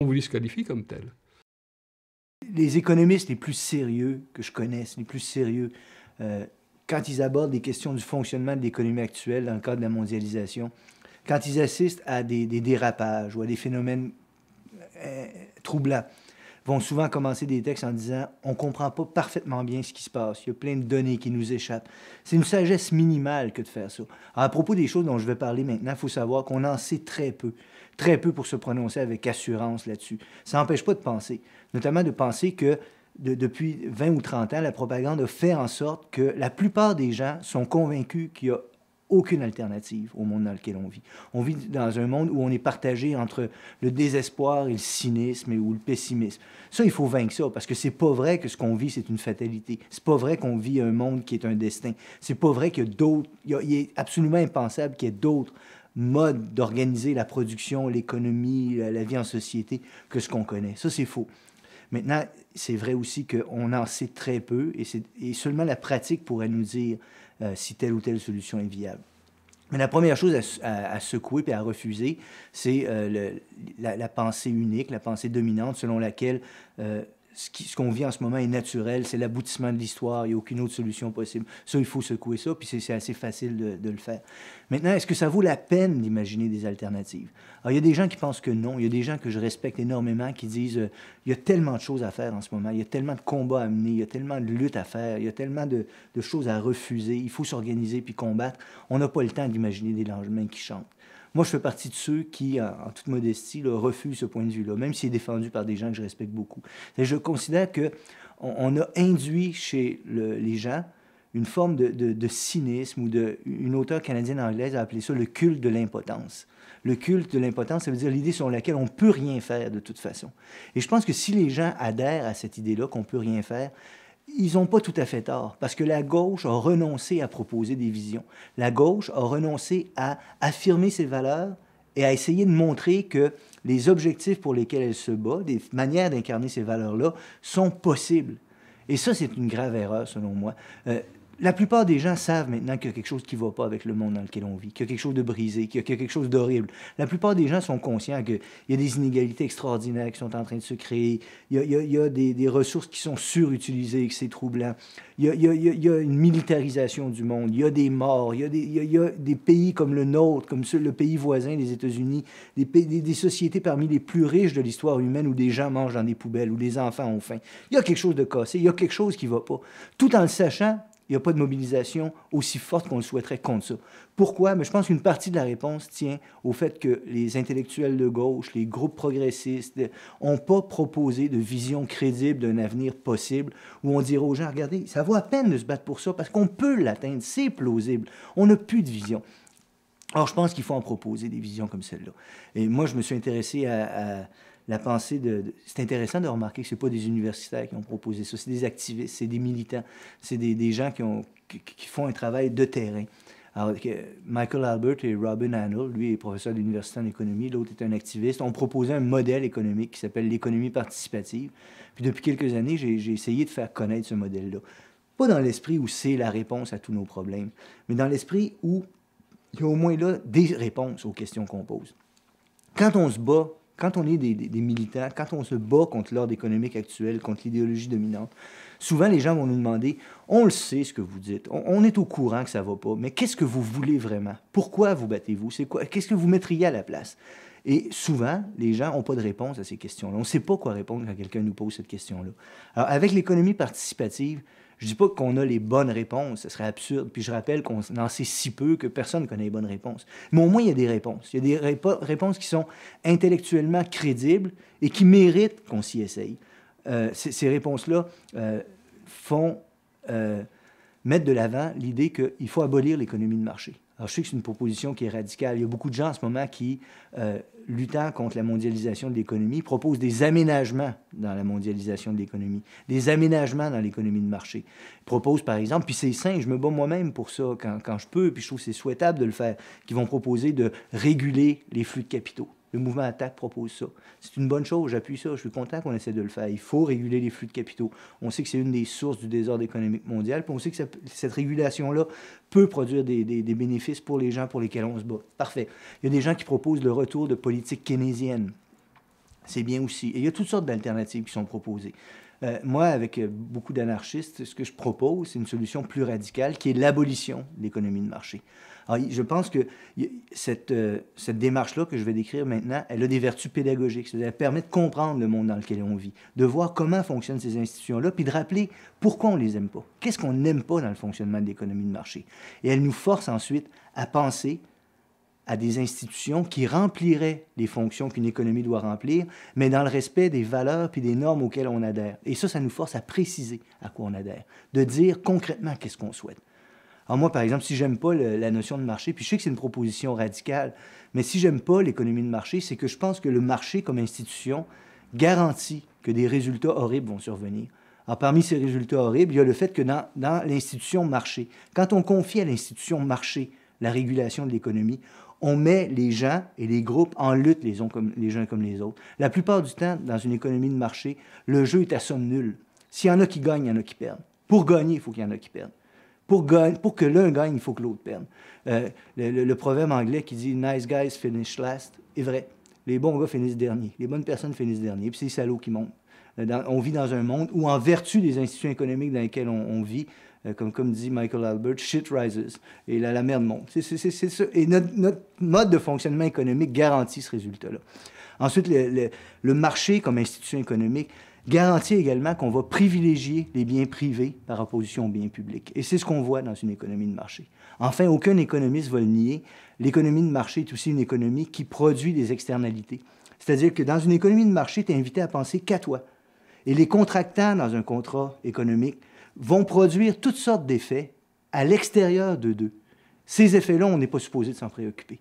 on vous qualifier comme tel. Les économistes les plus sérieux que je connaisse, les plus sérieux, euh, quand ils abordent des questions du fonctionnement de l'économie actuelle dans le cadre de la mondialisation, quand ils assistent à des, dérapages ou à des phénomènes euh, troublants, vont souvent commencer des textes en disant on comprend pas parfaitement bien ce qui se passe, il y a plein de données qui nous échappent. C'est une sagesse minimale que de faire ça. à propos des choses dont je vais parler maintenant, il faut savoir qu'on en sait très peu, très peu pour se prononcer avec assurance là-dessus. Ça n'empêche pas de penser, notamment de penser que depuis 20 ou 30 ans, la propagande a fait en sorte que la plupart des gens sont convaincus qu'il y a aucune alternative au monde dans lequel on vit. On vit dans un monde où on est partagé entre le désespoir et le cynisme et ou le pessimisme. Ça, il faut vaincre ça parce que c'est pas vrai que ce qu'on vit c'est une fatalité. C'est pas vrai qu'on vit un monde qui est un destin. C'est pas vrai qu'il y a d'autres. Il est absolument impensable qu'il y ait d'autres modes d'organiser la production, l'économie, la, vie en société que ce qu'on connaît. Ça, c'est faux. Maintenant, c'est vrai aussi qu'on en sait très peu et, et, seulement la pratique pourrait nous dire euh, si telle ou telle solution est viable. Mais la première chose à, secouer et à refuser, c'est euh, la, pensée unique, la pensée dominante selon laquelle euh, ce qu'on vit en ce moment est naturel, c'est l'aboutissement de l'histoire, il n'y a aucune autre solution possible. Ça, il faut secouer ça, puis c'est assez facile de, le faire. Maintenant, est-ce que ça vaut la peine d'imaginer des alternatives? Alors, il y a des gens qui pensent que non, il y a des gens que je respecte énormément qui disent, euh, il y a tellement de choses à faire en ce moment, il y a tellement de combats à mener, il y a tellement de luttes à faire, il y a tellement de, de choses à refuser, il faut s'organiser puis combattre, on n'a pas le temps d'imaginer des lendemains qui chantent. Moi, je fais partie de ceux qui, en, toute modestie, refusent ce point de vue-là, même s'il est défendu par des gens que je respecte beaucoup. Je considère que on, a induit chez les gens une forme de, cynisme ou de une auteure canadienne anglaise a appelé ça le culte de l'impotence. Le culte de l'impotence, ça veut dire l'idée sur laquelle on peut rien faire de toute façon. Et je pense que si les gens adhèrent à cette idée-là qu'on peut rien faire, ils n'ont pas tout à fait tort, parce que la gauche a renoncé à proposer des visions. La gauche a renoncé à affirmer ses valeurs et à essayer de montrer que les objectifs pour lesquels elle se bat, des manières d'incarner ces valeurs-là, sont possibles. Et ça, c'est une grave erreur, selon moi. Euh, la plupart des gens savent maintenant qu'il y a quelque chose qui ne va pas avec le monde dans lequel on vit, qu'il y a quelque chose de brisé, qu'il y a quelque chose d'horrible. La plupart des gens sont conscients qu'il y a des inégalités extraordinaires qui sont en train de se créer, il y a, des, ressources qui sont surutilisées, que c'est troublant, il y, a, une militarisation du monde, il y a des morts, il y a des, pays comme le nôtre, comme le pays voisin des États-Unis, des, sociétés parmi les plus riches de l'histoire humaine où des gens mangent dans des poubelles, où des enfants ont faim. Il y a quelque chose de cassé, il y a quelque chose qui ne va pas. Tout en le sachant, il n'y a pas de mobilisation aussi forte qu'on le souhaiterait contre ça. Pourquoi? Mais je pense qu'une partie de la réponse tient au fait que les intellectuels de gauche, les groupes progressistes, n'ont pas proposé de vision crédible d'un avenir possible où on dirait aux gens, regardez, ça vaut à peine de se battre pour ça parce qu'on peut l'atteindre, c'est plausible, on n'a plus de vision. Alors, je pense qu'il faut en proposer des visions comme celle-là. Et moi, je me suis intéressé à, à la pensée de... c'est intéressant de remarquer que ce pas des universitaires qui ont proposé ça, c'est des activistes, c'est des militants, c'est des, gens qui, font un travail de terrain. Alors, Michael Albert et Robin Hanel, lui est professeur d'université en économie, l'autre est un activiste, ont proposé un modèle économique qui s'appelle l'économie participative. Puis depuis quelques années, j'ai essayé de faire connaître ce modèle-là. Pas dans l'esprit où c'est la réponse à tous nos problèmes, mais dans l'esprit où il y a au moins là des réponses aux questions qu'on pose. Quand on se bat quand on est des, militants, quand on se bat contre l'ordre économique actuel, contre l'idéologie dominante, souvent les gens vont nous demander on le sait ce que vous dites, on, est au courant que ça va pas, mais qu'est-ce que vous voulez vraiment Pourquoi vous battez-vous C'est quoi Qu'est-ce que vous mettriez à la place et souvent, les gens n'ont pas de réponse à ces questions-là. On ne sait pas quoi répondre quand quelqu'un nous pose cette question-là. Alors, avec l'économie participative, je dis pas qu'on a les bonnes réponses, ce serait absurde. Puis je rappelle qu'on en sait si peu que personne ne connaît les bonnes réponses. Mais au moins, il y a des réponses. Il y a des réponses qui sont intellectuellement crédibles et qui méritent qu'on s'y essaye. Euh, ces réponses-là euh, font euh, mettre de l'avant l'idée qu'il faut abolir l'économie de marché. Alors, je sais que c'est une proposition qui est radicale. Il y a beaucoup de gens en ce moment qui, euh, luttant contre la mondialisation de l'économie, proposent des aménagements dans la mondialisation de l'économie, des aménagements dans l'économie de marché. Ils proposent, par exemple, puis c'est sain, je me bats moi-même pour ça quand, quand je peux, puis je trouve que c'est souhaitable de le faire, qui vont proposer de réguler les flux de capitaux. Le mouvement attaque propose ça. C'est une bonne chose, j'appuie ça, je suis content qu'on essaie de le faire. Il faut réguler les flux de capitaux. On sait que c'est une des sources du désordre économique mondial, puis on sait que cette régulation-là peut produire des, des, bénéfices pour les gens pour lesquels on se bat. Parfait. Il y a des gens qui proposent le retour de politiques keynésiennes. C'est bien aussi. Et il y a toutes sortes d'alternatives qui sont proposées. Euh, moi, avec euh, beaucoup d'anarchistes, ce que je propose, c'est une solution plus radicale qui est l'abolition de l'économie de marché. Alors, je pense que cette, euh, cette démarche-là que je vais décrire maintenant, elle a des vertus pédagogiques. cest elle permet de comprendre le monde dans lequel on vit, de voir comment fonctionnent ces institutions-là, puis de rappeler pourquoi on les aime pas. Qu'est-ce qu'on n'aime pas dans le fonctionnement de l'économie de marché? Et elle nous force ensuite à penser à des institutions qui rempliraient les fonctions qu'une économie doit remplir, mais dans le respect des valeurs et des normes auxquelles on adhère. Et ça, ça nous force à préciser à quoi on adhère, de dire concrètement qu'est-ce qu'on souhaite. Alors moi, par exemple, si j'aime pas la notion de marché, puis je sais que c'est une proposition radicale, mais si j'aime pas l'économie de marché, c'est que je pense que le marché comme institution garantit que des résultats horribles vont survenir. Alors, parmi ces résultats horribles, il y a le fait que dans l'institution marché, quand on confie à l'institution marché la régulation de l'économie. On met les gens et les groupes en lutte les, uns comme les, comme les autres. La plupart du temps, dans une économie de marché, le jeu est à somme nulle. S'il y en a qui gagnent, il y en a qui perdent. Pour gagner, il faut qu'il y en a qui perdent. Pour, pour que l'un gagne, il faut que l'autre perde. Euh, le, proverbe anglais qui dit Nice guys finish last est vrai. Les bons gars finissent derniers, Les bonnes personnes finissent dernier. Puis c'est les salauds qui montent. Euh, on vit dans un monde où, en vertu des institutions économiques dans lesquelles on vit, euh, comme, comme dit Michael Albert, shit rises. Et la, la merde monte. C'est ça. Et notre, notre, mode de fonctionnement économique garantit ce résultat-là. Ensuite, le, le, marché comme institution économique garantit également qu'on va privilégier les biens privés par opposition aux biens publics. Et c'est ce qu'on voit dans une économie de marché. Enfin, aucun économiste va le nier. L'économie de marché est aussi une économie qui produit des externalités. C'est-à-dire que dans une économie de marché, tu es invité à penser qu'à toi. Et les contractants dans un contrat économique vont produire toutes sortes d'effets à l'extérieur de d'eux. Ces effets-là, on n'est pas supposé de s'en préoccuper.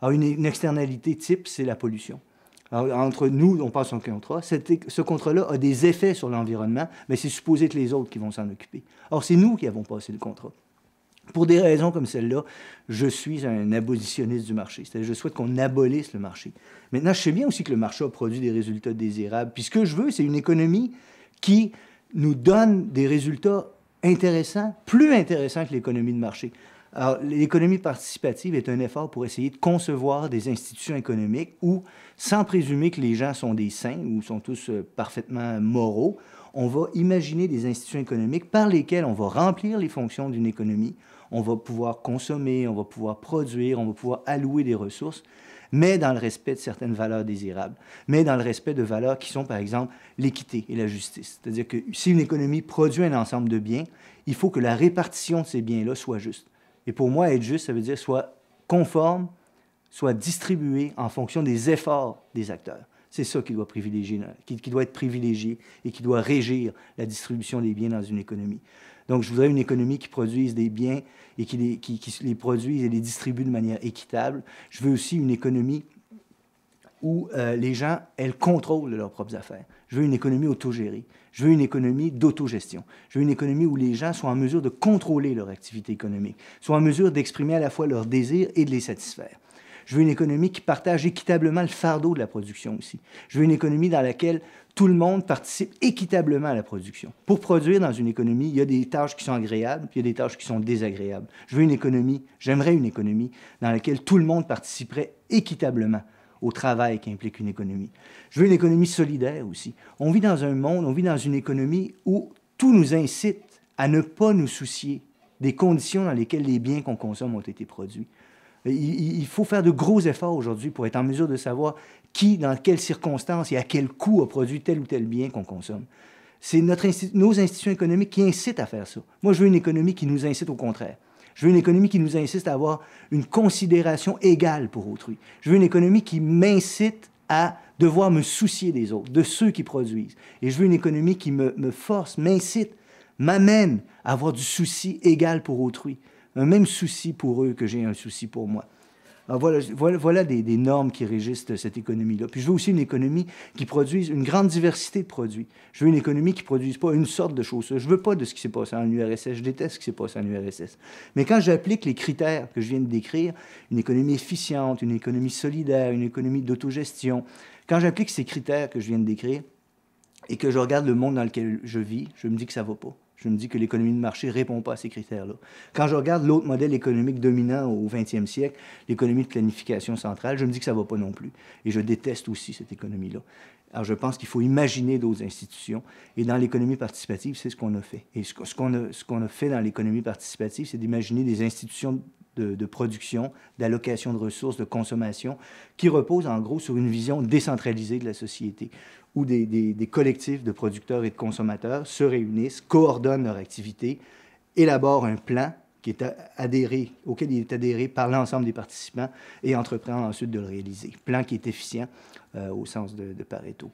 Alors, une, externalité type, c'est la pollution. Alors, entre nous, on passe un contrat. ce contrat-là a des effets sur l'environnement, mais c'est supposé que les autres qui vont s'en occuper. Or, c'est nous qui avons passé le contrat. Pour des raisons comme celle-là, je suis un abolitionniste du marché. C'est-à-dire, je souhaite qu'on abolisse le marché. Maintenant, je sais bien aussi que le marché a produit des résultats désirables. Puis ce que je veux, c'est une économie qui nous donne des résultats intéressants, plus intéressants que l'économie de marché. Alors, l'économie participative est un effort pour essayer de concevoir des institutions économiques où, sans présumer que les gens sont des saints ou sont tous euh, parfaitement moraux, on va imaginer des institutions économiques par lesquelles on va remplir les fonctions d'une économie, on va pouvoir consommer, on va pouvoir produire, on va pouvoir allouer des ressources mais dans le respect de certaines valeurs désirables, mais dans le respect de valeurs qui sont, par exemple, l'équité et la justice. C'est-à-dire que si une économie produit un ensemble de biens, il faut que la répartition de ces biens-là soit juste. Et pour moi, être juste, ça veut dire soit conforme, soit distribué en fonction des efforts des acteurs. C'est ça qui doit, être privilégié et qui doit régir la distribution des biens dans une économie. Donc, je voudrais une économie qui produise des biens et qui les, produise et les distribue de manière équitable. Je veux aussi une économie où euh, les gens, elles contrôlent leurs propres affaires. Je veux une économie autogérée. Je veux une économie d'autogestion. Je veux une économie où les gens sont en mesure de contrôler leur activité économique, sont en mesure d'exprimer à la fois leurs désirs et de les satisfaire. Je veux une économie qui partage équitablement le fardeau de la production aussi. Je veux une économie dans laquelle tout le monde participe équitablement à la production. Pour produire dans une économie, il y a des tâches qui sont agréables, il y a des tâches qui sont désagréables. Je veux une économie, j'aimerais une économie dans laquelle tout le monde participerait équitablement au travail qui implique une économie. Je veux une économie solidaire aussi. On vit dans un monde, on vit dans une économie où tout nous incite à ne pas nous soucier des conditions dans lesquelles les biens qu'on consomme ont été produits. Il, faut faire de gros efforts aujourd'hui pour être en mesure de savoir qui, dans quelles circonstances et à quel coût a produit tel ou tel bien qu'on consomme. C'est nos institutions économiques qui incitent à faire ça. Moi, je veux une économie qui nous incite au contraire. Je veux une économie qui nous incite à avoir une considération égale pour autrui. Je veux une économie qui m'incite à devoir me soucier des autres, de ceux qui produisent. Et je veux une économie qui me force, m'incite, m'amène à avoir du souci égal pour autrui un même souci pour eux que j'ai un souci pour moi. Alors voilà, voilà, des, normes qui régissent cette économie-là. Puis je veux aussi une économie qui produise une grande diversité de produits. Je veux une économie qui ne produise pas une sorte de choses. Je ne veux pas de ce qui s'est passé en URSS. Je déteste ce qui s'est passé en URSS. Mais quand j'applique les critères que je viens de décrire, une économie efficiente, une économie solidaire, une économie d'autogestion, quand j'applique ces critères que je viens de décrire et que je regarde le monde dans lequel je vis, je me dis que ça ne va pas je me dis que l'économie de marché ne répond pas à ces critères-là. Quand je regarde l'autre modèle économique dominant au 20e siècle, l'économie de planification centrale, je me dis que ça ne va pas non plus. Et je déteste aussi cette économie-là. Alors, je pense qu'il faut imaginer d'autres institutions. Et dans l'économie participative, c'est ce qu'on a fait. Et ce, qu'on a, qu'on a, fait dans l'économie participative, c'est d'imaginer des institutions de, production, d'allocation de ressources, de consommation, qui repose en gros sur une vision décentralisée de la société, où des, collectifs de producteurs et de consommateurs se réunissent, coordonnent leur activité, élaborent un plan qui est adhéré, auquel il est adhéré par l'ensemble des participants et entreprennent ensuite de le réaliser. Plan qui est efficient euh, au sens de Pareto.